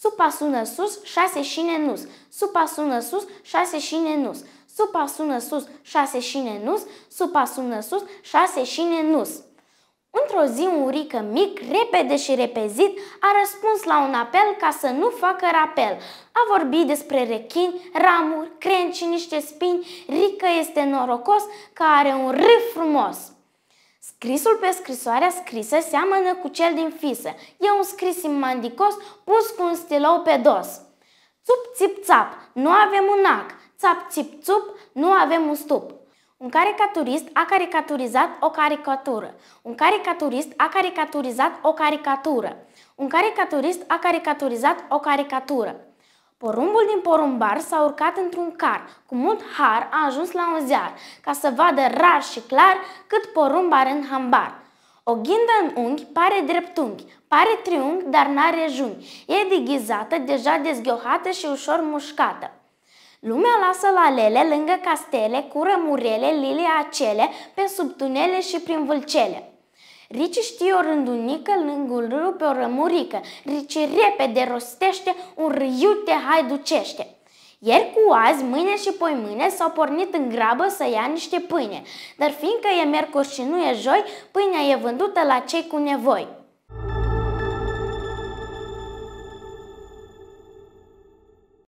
Supa sună sus, șase și nenus. Supa sună sus, șase și nenus. Supa sună sus, șase și nenus. Supa sună sus, șase și nenus. Într-o zi, un urică mic, repede și repezit, a răspuns la un apel ca să nu facă rapel. A vorbit despre rechini, ramuri, crenci și niște spini. Rică este norocos că are un râf frumos. Scrisul pe scrisoarea scrisă seamănă cu cel din fisă. E un scris imandicos pus cu un stilou pe dos. Țup, țip, țap, nu avem un ac. Țap, țip, țup, nu avem un stup. Un caricaturist a caricaturizat o caricatură. Un caricaturist a caricaturizat o caricatură. Un caricaturist a caricaturizat o caricatură. Porumbul din porumbar s-a urcat într-un car, cu mult har a ajuns la un ziar, ca să vadă rar și clar cât porumb are în hambar. O ghindă în unghi pare dreptunghi, pare triunghi, dar n-are juni. e deghizată, deja dezghiohată și ușor mușcată. Lumea lasă la lele lângă castele, cură murele, lile acele, pe subtunele și prin vâlcele. Rici știe o rândunică lângă râu pe o rămurică. Rici repede rostește un râiute haiducește. Ieri cu azi, mâine și poi mâine s-au pornit în grabă să ia niște pâine, dar fiindcă e miercuri și nu e joi, pâinea e vândută la cei cu nevoi.